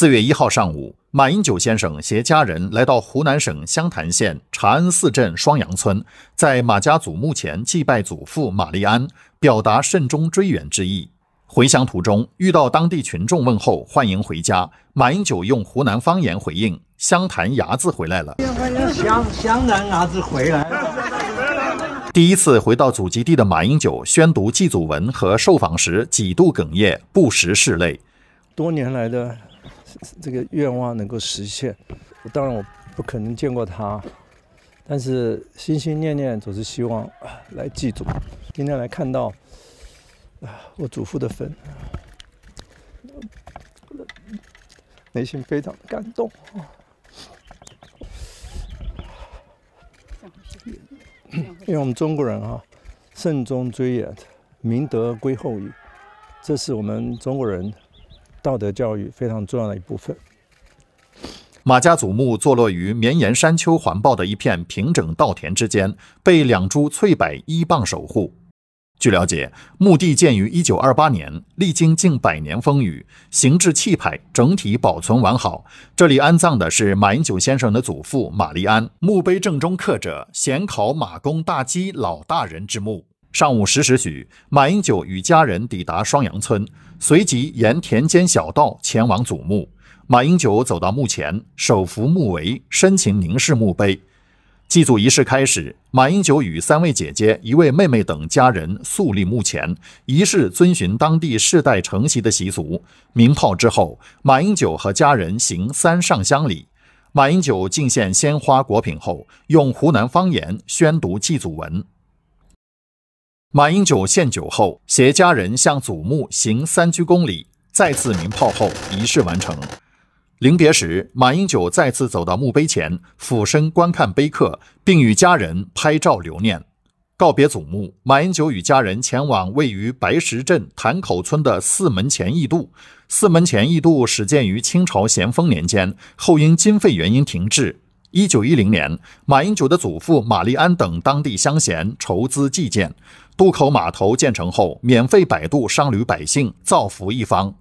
四月一号上午，马英九先生携家人来到湖南省湘潭县茶恩寺镇双阳村，在马家祖墓前祭拜祖父马立安，表达慎终追远之意。回乡途中遇到当地群众问候欢迎回家，马英九用湖南方言回应：“湘潭伢子回来了。”湘湘南伢子回来。第一次回到祖籍地的马英九宣读祭祖文和受访时几度哽咽，不时拭泪。多年来的。这个愿望能够实现，我当然我不可能见过他，但是心心念念总是希望来祭祖。今天来看到啊，我祖父的坟，内心非常感动。因为我们中国人啊，慎终追远，明德归后矣，这是我们中国人。道德教育非常重要的一部分。马家祖墓坐落于绵延山丘环抱的一片平整稻田之间，被两株翠柏依傍守护。据了解，墓地建于1928年，历经近百年风雨，形制气派，整体保存完好。这里安葬的是马英九先生的祖父马立安。墓碑正中刻着“显考马公大基老大人之墓”。上午十时许，马英九与家人抵达双阳村，随即沿田间小道前往祖墓。马英九走到墓前，手扶墓围，深情凝视墓碑。祭祖仪式开始，马英九与三位姐姐、一位妹妹等家人肃立墓前。仪式遵循当地世代承袭的习俗。鸣炮之后，马英九和家人行三上香礼。马英九敬献鲜花果品后，用湖南方言宣读祭祖文。马英九献酒后，携家人向祖墓行三鞠躬礼，再次鸣炮后，仪式完成。临别时，马英九再次走到墓碑前，俯身观看碑刻，并与家人拍照留念。告别祖墓，马英九与家人前往位于白石镇潭口村的四门前驿渡。四门前驿渡始建于清朝咸丰年间，后因经费原因停滞，一九一零年，马英九的祖父马丽安等当地乡贤筹资计建渡口码头建成后，免费摆渡商旅百姓，造福一方。